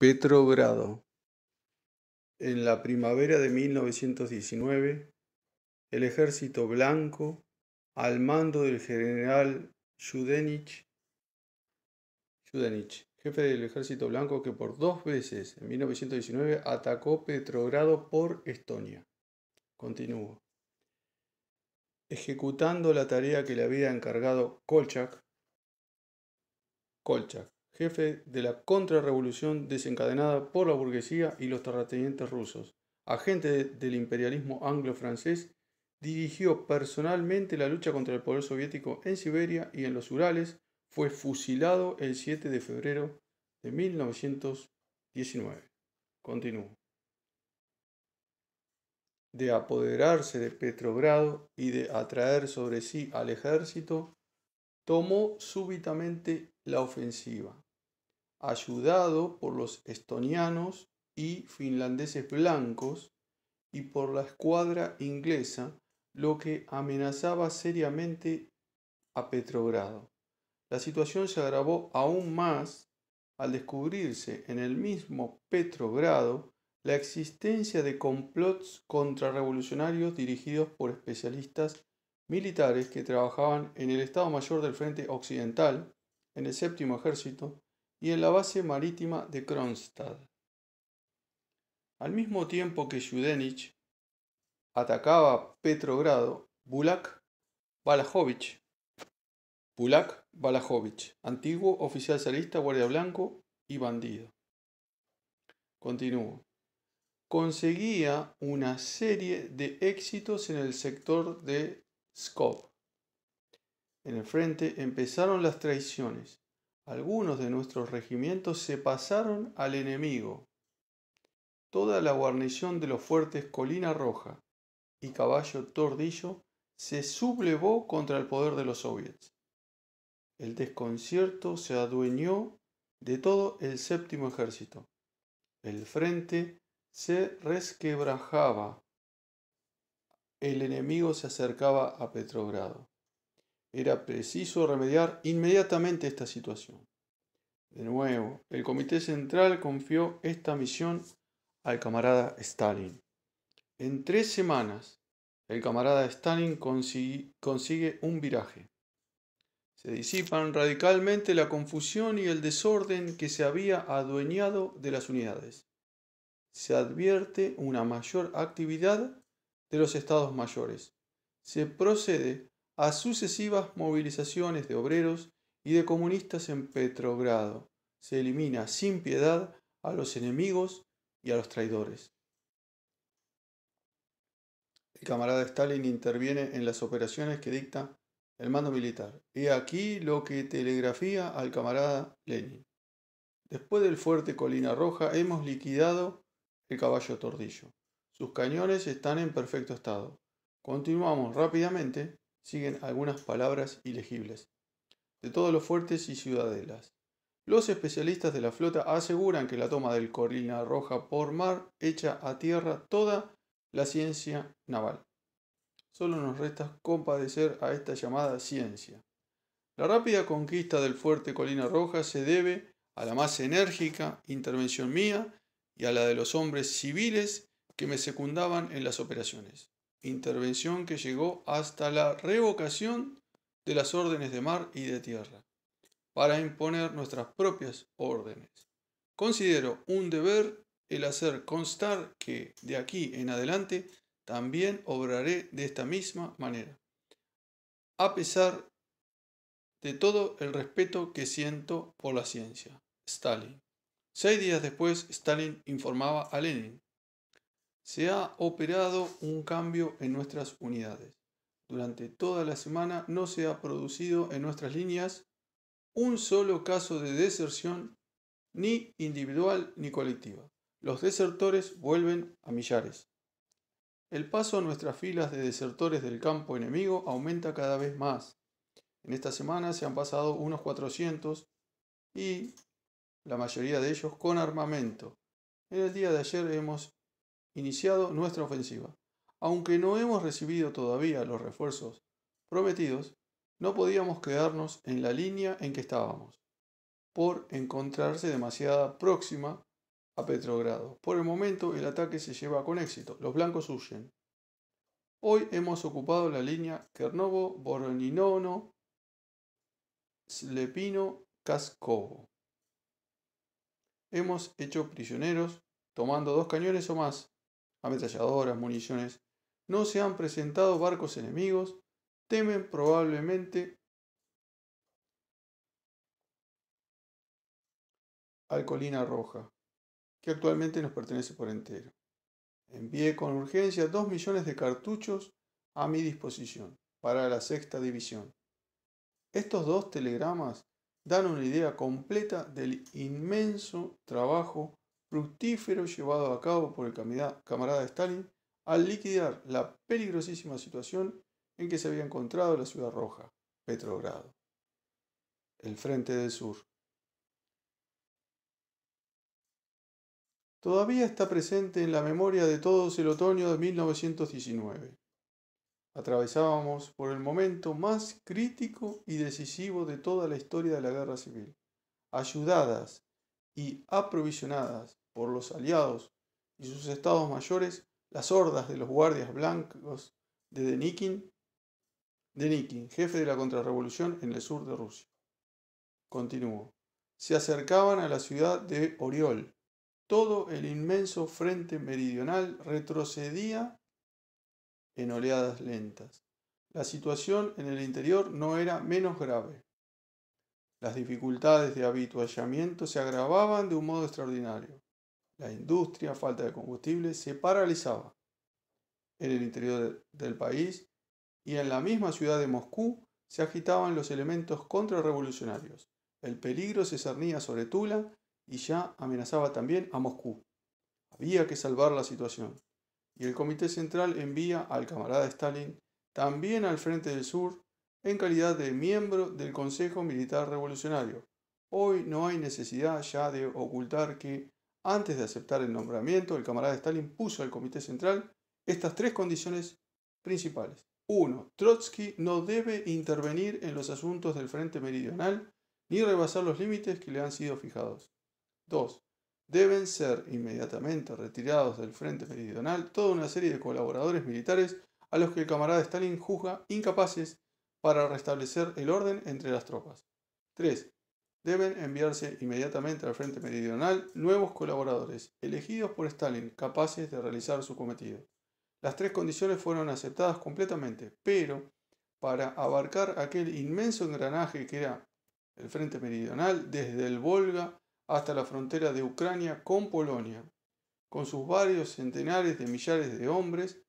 Petrogrado. En la primavera de 1919, el ejército blanco, al mando del general Judenich, jefe del ejército blanco que por dos veces en 1919 atacó Petrogrado por Estonia. Continúo. Ejecutando la tarea que le había encargado Kolchak, Kolchak, jefe de la contrarrevolución desencadenada por la burguesía y los terratenientes rusos, agente del imperialismo anglo-francés, dirigió personalmente la lucha contra el poder soviético en Siberia y en los Urales, fue fusilado el 7 de febrero de 1919. Continúo. De apoderarse de Petrogrado y de atraer sobre sí al ejército, tomó súbitamente la ofensiva ayudado por los estonianos y finlandeses blancos y por la escuadra inglesa, lo que amenazaba seriamente a Petrogrado. La situación se agravó aún más al descubrirse en el mismo Petrogrado la existencia de complots contrarrevolucionarios dirigidos por especialistas militares que trabajaban en el Estado Mayor del Frente Occidental, en el Séptimo Ejército, y en la base marítima de Kronstadt. Al mismo tiempo que Judenich atacaba Petrogrado, Bulak Balajovich, Bulak antiguo oficial zarista, guardia blanco y bandido. Continúo. Conseguía una serie de éxitos en el sector de Skop. En el frente empezaron las traiciones algunos de nuestros regimientos se pasaron al enemigo. Toda la guarnición de los fuertes Colina Roja y Caballo Tordillo se sublevó contra el poder de los soviets. El desconcierto se adueñó de todo el séptimo ejército. El frente se resquebrajaba. El enemigo se acercaba a Petrogrado. Era preciso remediar inmediatamente esta situación. De nuevo, el Comité Central confió esta misión al camarada Stalin. En tres semanas, el camarada Stalin consigue, consigue un viraje. Se disipan radicalmente la confusión y el desorden que se había adueñado de las unidades. Se advierte una mayor actividad de los estados mayores. Se procede a sucesivas movilizaciones de obreros y de comunistas en Petrogrado. Se elimina sin piedad a los enemigos y a los traidores. El camarada Stalin interviene en las operaciones que dicta el mando militar. He aquí lo que telegrafía al camarada Lenin. Después del fuerte Colina Roja hemos liquidado el caballo tordillo. Sus cañones están en perfecto estado. Continuamos rápidamente. Siguen algunas palabras ilegibles de todos los fuertes y ciudadelas. Los especialistas de la flota aseguran que la toma del colina Roja por mar echa a tierra toda la ciencia naval. Solo nos resta compadecer a esta llamada ciencia. La rápida conquista del fuerte Colina Roja se debe a la más enérgica intervención mía y a la de los hombres civiles que me secundaban en las operaciones. Intervención que llegó hasta la revocación de las órdenes de mar y de tierra, para imponer nuestras propias órdenes. Considero un deber el hacer constar que de aquí en adelante también obraré de esta misma manera, a pesar de todo el respeto que siento por la ciencia. Stalin. Seis días después, Stalin informaba a Lenin, se ha operado un cambio en nuestras unidades durante toda la semana no se ha producido en nuestras líneas un solo caso de deserción, ni individual ni colectiva. Los desertores vuelven a millares. El paso a nuestras filas de desertores del campo enemigo aumenta cada vez más. En esta semana se han pasado unos 400 y la mayoría de ellos con armamento. En el día de ayer hemos iniciado nuestra ofensiva. Aunque no hemos recibido todavía los refuerzos prometidos, no podíamos quedarnos en la línea en que estábamos, por encontrarse demasiada próxima a Petrogrado. Por el momento el ataque se lleva con éxito, los blancos huyen. Hoy hemos ocupado la línea Kernovo, Boroninono, Slepino, Kaskovo. Hemos hecho prisioneros tomando dos cañones o más, ametralladoras, municiones no se han presentado barcos enemigos, temen probablemente al Colina Roja, que actualmente nos pertenece por entero. Envié con urgencia 2 millones de cartuchos a mi disposición para la sexta división. Estos dos telegramas dan una idea completa del inmenso trabajo fructífero llevado a cabo por el camarada Stalin al liquidar la peligrosísima situación en que se había encontrado la ciudad roja, Petrogrado, el frente del sur. Todavía está presente en la memoria de todos el otoño de 1919. Atravesábamos por el momento más crítico y decisivo de toda la historia de la guerra civil. Ayudadas y aprovisionadas por los aliados y sus estados mayores, las hordas de los guardias blancos de Denikin, Denikin, jefe de la contrarrevolución en el sur de Rusia. Continuó. Se acercaban a la ciudad de Oriol. Todo el inmenso frente meridional retrocedía en oleadas lentas. La situación en el interior no era menos grave. Las dificultades de habituallamiento se agravaban de un modo extraordinario la industria, falta de combustible, se paralizaba. En el interior del país y en la misma ciudad de Moscú se agitaban los elementos contrarrevolucionarios. El peligro se cernía sobre Tula y ya amenazaba también a Moscú. Había que salvar la situación. Y el Comité Central envía al camarada Stalin también al Frente del Sur en calidad de miembro del Consejo Militar Revolucionario. Hoy no hay necesidad ya de ocultar que antes de aceptar el nombramiento, el camarada Stalin puso al Comité Central estas tres condiciones principales. 1. Trotsky no debe intervenir en los asuntos del Frente Meridional ni rebasar los límites que le han sido fijados. 2. Deben ser inmediatamente retirados del Frente Meridional toda una serie de colaboradores militares a los que el camarada Stalin juzga incapaces para restablecer el orden entre las tropas. 3. Deben enviarse inmediatamente al frente meridional nuevos colaboradores, elegidos por Stalin, capaces de realizar su cometido. Las tres condiciones fueron aceptadas completamente, pero para abarcar aquel inmenso engranaje que era el frente meridional desde el Volga hasta la frontera de Ucrania con Polonia, con sus varios centenares de millares de hombres,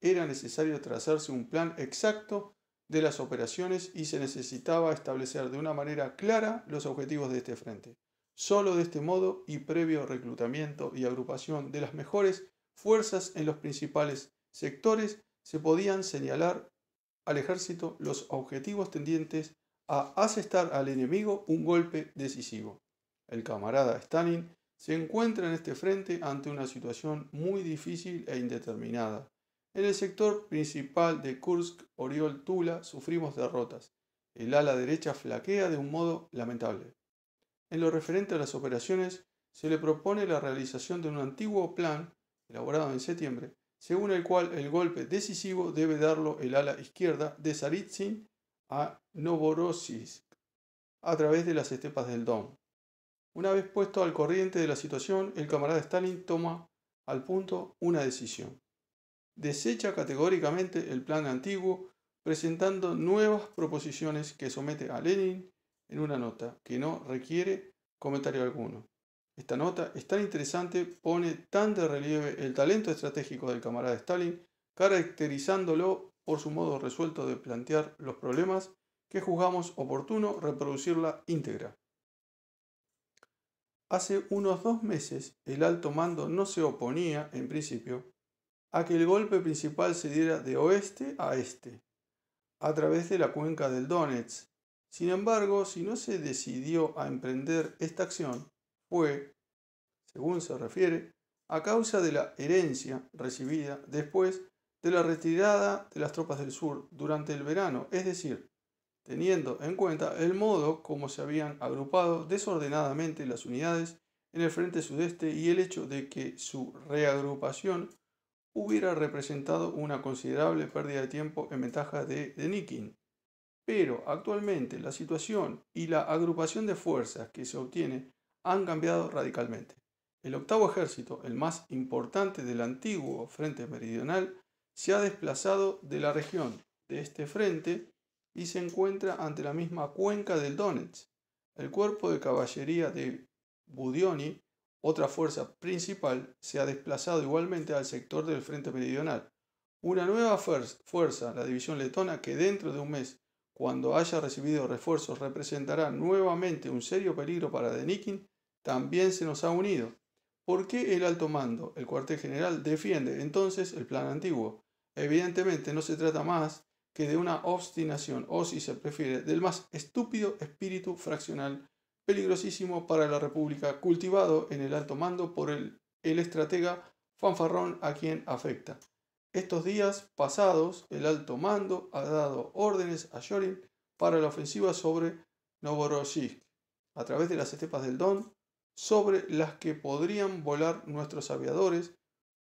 era necesario trazarse un plan exacto de las operaciones y se necesitaba establecer de una manera clara los objetivos de este frente. Solo de este modo y previo reclutamiento y agrupación de las mejores fuerzas en los principales sectores se podían señalar al ejército los objetivos tendientes a asestar al enemigo un golpe decisivo. El camarada Stalin se encuentra en este frente ante una situación muy difícil e indeterminada, en el sector principal de Kursk, Oriol Tula, sufrimos derrotas. El ala derecha flaquea de un modo lamentable. En lo referente a las operaciones, se le propone la realización de un antiguo plan, elaborado en septiembre, según el cual el golpe decisivo debe darlo el ala izquierda de Saritsin a Novorossiysk, a través de las estepas del Don. Una vez puesto al corriente de la situación, el camarada Stalin toma al punto una decisión desecha categóricamente el plan antiguo, presentando nuevas proposiciones que somete a Lenin en una nota que no requiere comentario alguno. Esta nota es tan interesante, pone tan de relieve el talento estratégico del camarada Stalin, caracterizándolo por su modo resuelto de plantear los problemas que juzgamos oportuno reproducirla íntegra. Hace unos dos meses el alto mando no se oponía, en principio, a que el golpe principal se diera de oeste a este, a través de la cuenca del Donetsk. Sin embargo, si no se decidió a emprender esta acción, fue, según se refiere, a causa de la herencia recibida después de la retirada de las tropas del sur durante el verano, es decir, teniendo en cuenta el modo como se habían agrupado desordenadamente las unidades en el frente sudeste y el hecho de que su reagrupación hubiera representado una considerable pérdida de tiempo en ventaja de Denikin. Pero actualmente la situación y la agrupación de fuerzas que se obtiene han cambiado radicalmente. El octavo ejército, el más importante del antiguo frente meridional, se ha desplazado de la región de este frente y se encuentra ante la misma cuenca del Donetsk. El cuerpo de caballería de Budioni otra fuerza principal se ha desplazado igualmente al sector del frente meridional. Una nueva fuerza, la división letona, que dentro de un mes, cuando haya recibido refuerzos, representará nuevamente un serio peligro para Denikin, también se nos ha unido. ¿Por qué el alto mando, el cuartel general, defiende entonces el plan antiguo? Evidentemente no se trata más que de una obstinación, o si se prefiere, del más estúpido espíritu fraccional peligrosísimo para la República, cultivado en el alto mando por el, estratega fanfarrón a quien afecta. Estos días pasados, el alto mando ha dado órdenes a Yorin para la ofensiva sobre Novorossiysk, a través de las estepas del Don, sobre las que podrían volar nuestros aviadores,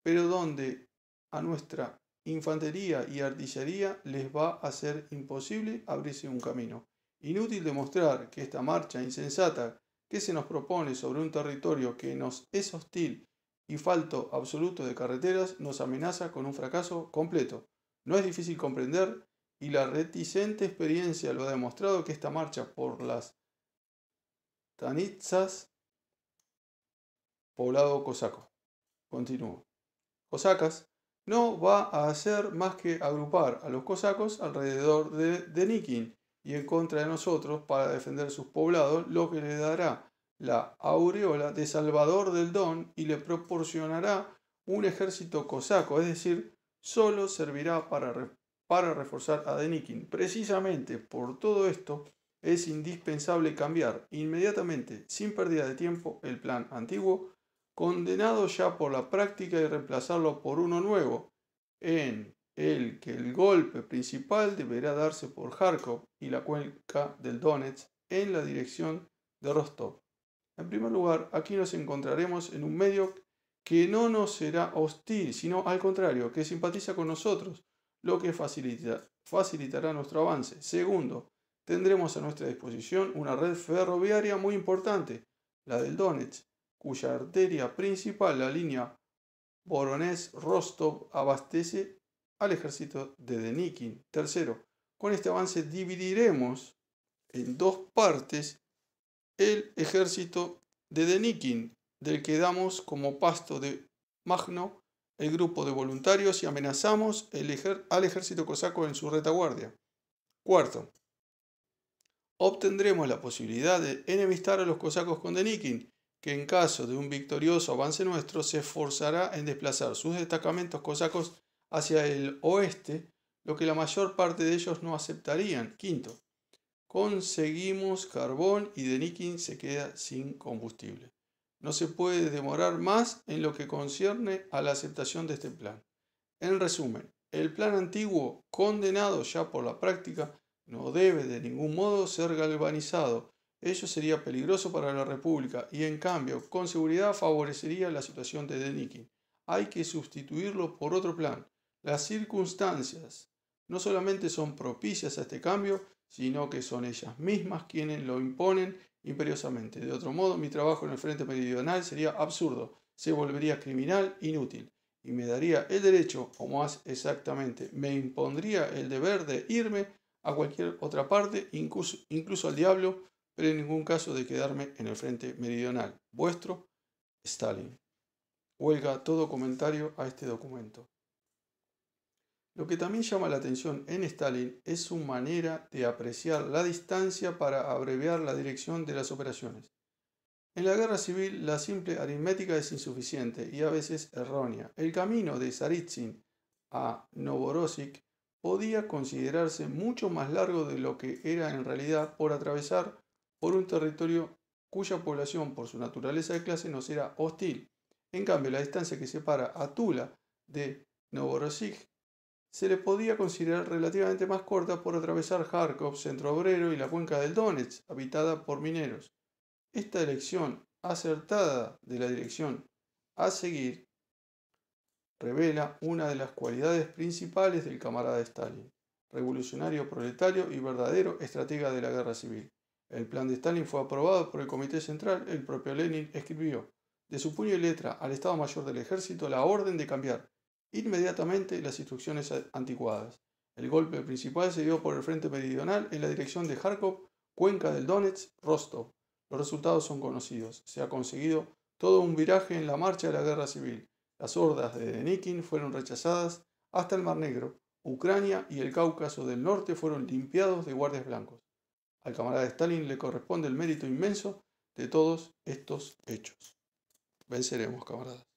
pero donde a nuestra infantería y artillería les va a ser imposible abrirse un camino. Inútil demostrar que esta marcha insensata que se nos propone sobre un territorio que nos es hostil y falto absoluto de carreteras nos amenaza con un fracaso completo. No es difícil comprender y la reticente experiencia lo ha demostrado que esta marcha por las Tanitsas, poblado cosaco. Continúo. Cosacas no va a hacer más que agrupar a los cosacos alrededor de Denikin y en contra de nosotros para defender sus poblados, lo que le dará la aureola de Salvador del Don y le proporcionará un ejército cosaco, es decir, solo servirá para, para reforzar a Denikin. Precisamente por todo esto es indispensable cambiar inmediatamente, sin pérdida de tiempo, el plan antiguo, condenado ya por la práctica y reemplazarlo por uno nuevo, en el que el golpe principal deberá darse por Kharkov y la cuenca del Donetsk en la dirección de Rostov. En primer lugar, aquí nos encontraremos en un medio que no nos será hostil, sino al contrario, que simpatiza con nosotros, lo que facilitará nuestro avance. Segundo, tendremos a nuestra disposición una red ferroviaria muy importante, la del Donetsk, cuya arteria principal, la línea Voronezh-Rostov, abastece al ejército de Denikin. Tercero, con este avance dividiremos en dos partes el ejército de Denikin, del que damos como pasto de Magno el grupo de voluntarios y amenazamos al ejército cosaco en su retaguardia. Cuarto, obtendremos la posibilidad de enemistar a los cosacos con Denikin, que en caso de un victorioso avance nuestro se esforzará en desplazar sus destacamentos cosacos hacia el oeste, lo que la mayor parte de ellos no aceptarían. Quinto, conseguimos carbón y Denikin se queda sin combustible. No se puede demorar más en lo que concierne a la aceptación de este plan. En resumen, el plan antiguo, condenado ya por la práctica, no debe de ningún modo ser galvanizado. Ello sería peligroso para la República y en cambio, con seguridad favorecería la situación de Denikin. Hay que sustituirlo por otro plan, las circunstancias no solamente son propicias a este cambio, sino que son ellas mismas quienes lo imponen imperiosamente. De otro modo, mi trabajo en el Frente Meridional sería absurdo, se volvería criminal, inútil, y me daría el derecho, o más exactamente, me impondría el deber de irme a cualquier otra parte, incluso, incluso al diablo, pero en ningún caso de quedarme en el Frente Meridional. Vuestro, Stalin. Huelga todo comentario a este documento. Lo que también llama la atención en Stalin es su manera de apreciar la distancia para abreviar la dirección de las operaciones. En la guerra civil la simple aritmética es insuficiente y a veces errónea. El camino de Saritsin a Novorossik podía considerarse mucho más largo de lo que era en realidad por atravesar por un territorio cuya población por su naturaleza de clase nos era hostil. En cambio, la distancia que separa a Tula de Novorossik se le podía considerar relativamente más corta por atravesar Kharkov, Centro Obrero y la cuenca del Donetsk, habitada por mineros. Esta elección acertada de la dirección a seguir revela una de las cualidades principales del camarada Stalin, revolucionario proletario y verdadero estratega de la guerra civil. El plan de Stalin fue aprobado por el Comité Central, el propio Lenin escribió, de su puño y letra al Estado Mayor del Ejército, la orden de cambiar inmediatamente las instrucciones anticuadas. El golpe principal se dio por el frente meridional en la dirección de Kharkov, Cuenca del Donetsk, Rostov. Los resultados son conocidos. Se ha conseguido todo un viraje en la marcha de la guerra civil. Las hordas de Denikin fueron rechazadas hasta el Mar Negro. Ucrania y el Cáucaso del Norte fueron limpiados de guardias blancos. Al camarada Stalin le corresponde el mérito inmenso de todos estos hechos. Venceremos, camaradas.